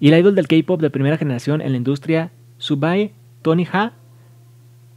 Y el idol del K-pop de primera generación en la industria, Subai, Tony Ha,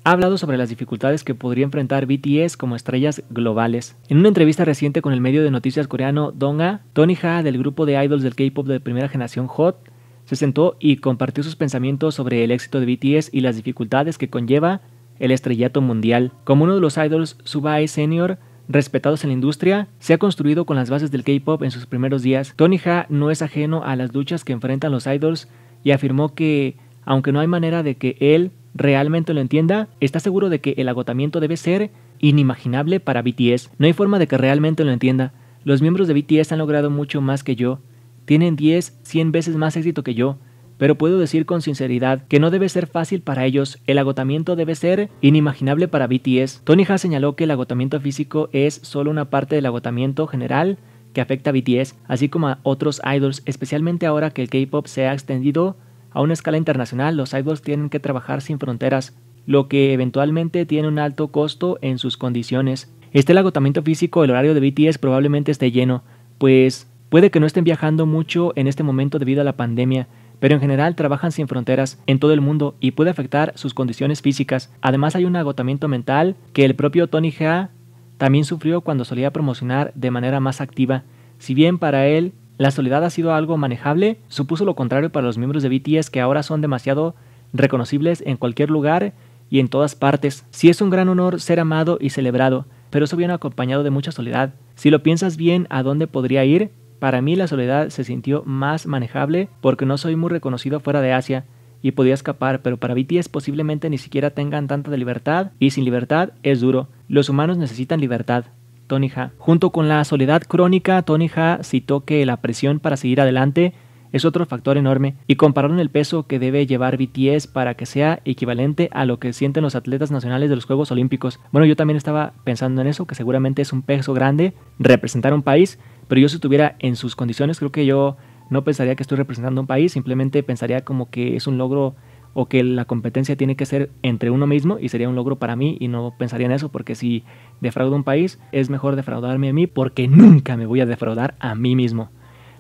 ha hablado sobre las dificultades que podría enfrentar BTS como estrellas globales. En una entrevista reciente con el medio de noticias coreano Donga, Tony Ha del grupo de idols del K-pop de primera generación HOT se sentó y compartió sus pensamientos sobre el éxito de BTS y las dificultades que conlleva el estrellato mundial. Como uno de los idols, Subai Senior respetados en la industria, se ha construido con las bases del K-pop en sus primeros días. Tony Ha no es ajeno a las luchas que enfrentan los idols y afirmó que, aunque no hay manera de que él realmente lo entienda, está seguro de que el agotamiento debe ser inimaginable para BTS. No hay forma de que realmente lo entienda. Los miembros de BTS han logrado mucho más que yo. Tienen 10, 100 veces más éxito que yo pero puedo decir con sinceridad que no debe ser fácil para ellos, el agotamiento debe ser inimaginable para BTS. Tony Ha señaló que el agotamiento físico es solo una parte del agotamiento general que afecta a BTS, así como a otros idols, especialmente ahora que el K-pop se ha extendido a una escala internacional, los idols tienen que trabajar sin fronteras, lo que eventualmente tiene un alto costo en sus condiciones. Este el agotamiento físico, el horario de BTS probablemente esté lleno, pues puede que no estén viajando mucho en este momento debido a la pandemia, pero en general trabajan sin fronteras en todo el mundo y puede afectar sus condiciones físicas. Además hay un agotamiento mental que el propio Tony G.A. también sufrió cuando solía promocionar de manera más activa. Si bien para él la soledad ha sido algo manejable, supuso lo contrario para los miembros de BTS que ahora son demasiado reconocibles en cualquier lugar y en todas partes. Sí es un gran honor ser amado y celebrado, pero eso viene acompañado de mucha soledad. Si lo piensas bien, ¿a dónde podría ir? Para mí la soledad se sintió más manejable porque no soy muy reconocido fuera de Asia y podía escapar, pero para BTS posiblemente ni siquiera tengan tanta libertad y sin libertad es duro. Los humanos necesitan libertad. Tony Ha. Junto con la soledad crónica, Tony Ha citó que la presión para seguir adelante es otro factor enorme y compararon el peso que debe llevar BTS para que sea equivalente a lo que sienten los atletas nacionales de los Juegos Olímpicos. Bueno, yo también estaba pensando en eso, que seguramente es un peso grande representar un país, pero yo si estuviera en sus condiciones creo que yo no pensaría que estoy representando un país, simplemente pensaría como que es un logro o que la competencia tiene que ser entre uno mismo y sería un logro para mí y no pensaría en eso porque si defraudo un país es mejor defraudarme a mí porque nunca me voy a defraudar a mí mismo.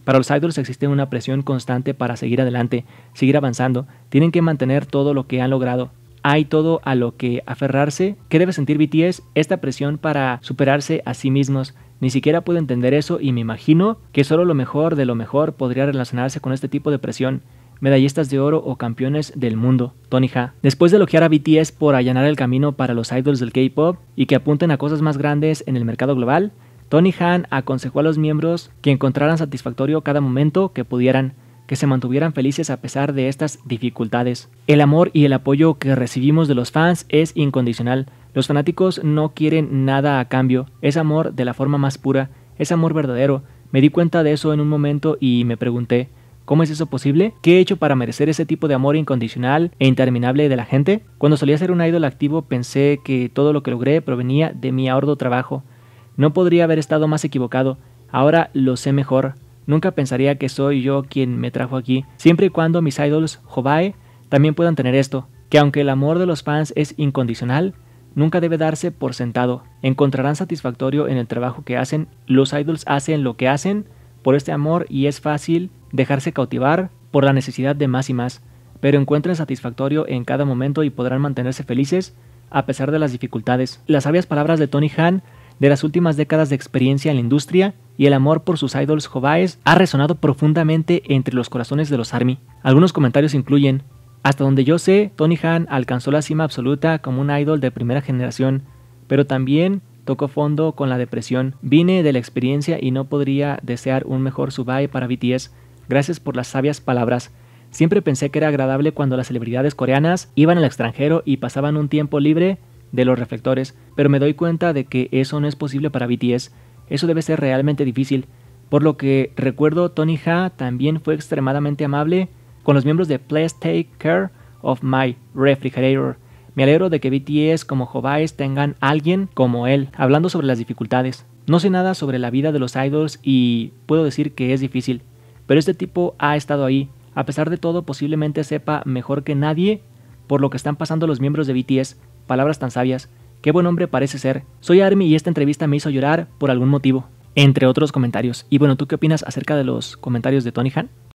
Para los idols existe una presión constante para seguir adelante, seguir avanzando, tienen que mantener todo lo que han logrado. Hay todo a lo que aferrarse. ¿Qué debe sentir BTS? Esta presión para superarse a sí mismos. Ni siquiera puedo entender eso y me imagino que solo lo mejor de lo mejor podría relacionarse con este tipo de presión medallistas de oro o campeones del mundo, Tony Ha. Después de elogiar a BTS por allanar el camino para los idols del K-pop y que apunten a cosas más grandes en el mercado global, Tony Han aconsejó a los miembros que encontraran satisfactorio cada momento que pudieran, que se mantuvieran felices a pesar de estas dificultades. El amor y el apoyo que recibimos de los fans es incondicional. Los fanáticos no quieren nada a cambio, es amor de la forma más pura, es amor verdadero. Me di cuenta de eso en un momento y me pregunté, ¿Cómo es eso posible? ¿Qué he hecho para merecer ese tipo de amor incondicional e interminable de la gente? Cuando solía ser un ídolo activo pensé que todo lo que logré provenía de mi ahorro trabajo, no podría haber estado más equivocado, ahora lo sé mejor. Nunca pensaría que soy yo quien me trajo aquí, siempre y cuando mis idols Jobae también puedan tener esto, que aunque el amor de los fans es incondicional, nunca debe darse por sentado. Encontrarán satisfactorio en el trabajo que hacen, los idols hacen lo que hacen por este amor y es fácil dejarse cautivar por la necesidad de más y más, pero encuentren satisfactorio en cada momento y podrán mantenerse felices a pesar de las dificultades. Las sabias palabras de Tony Han de las últimas décadas de experiencia en la industria y el amor por sus idols jovaes ha resonado profundamente entre los corazones de los ARMY. Algunos comentarios incluyen, hasta donde yo sé, Tony Han alcanzó la cima absoluta como un idol de primera generación, pero también tocó fondo con la depresión. Vine de la experiencia y no podría desear un mejor Subai para BTS. Gracias por las sabias palabras. Siempre pensé que era agradable cuando las celebridades coreanas iban al extranjero y pasaban un tiempo libre de los reflectores, pero me doy cuenta de que eso no es posible para BTS, eso debe ser realmente difícil. Por lo que recuerdo, Tony Ha también fue extremadamente amable con los miembros de Please Take Care of My Refrigerator. Me alegro de que BTS como hobbies tengan alguien como él, hablando sobre las dificultades. No sé nada sobre la vida de los idols y puedo decir que es difícil, pero este tipo ha estado ahí. A pesar de todo, posiblemente sepa mejor que nadie por lo que están pasando los miembros de BTS, palabras tan sabias. Qué buen hombre parece ser. Soy Army y esta entrevista me hizo llorar por algún motivo, entre otros comentarios. Y bueno, ¿tú qué opinas acerca de los comentarios de Tony Han?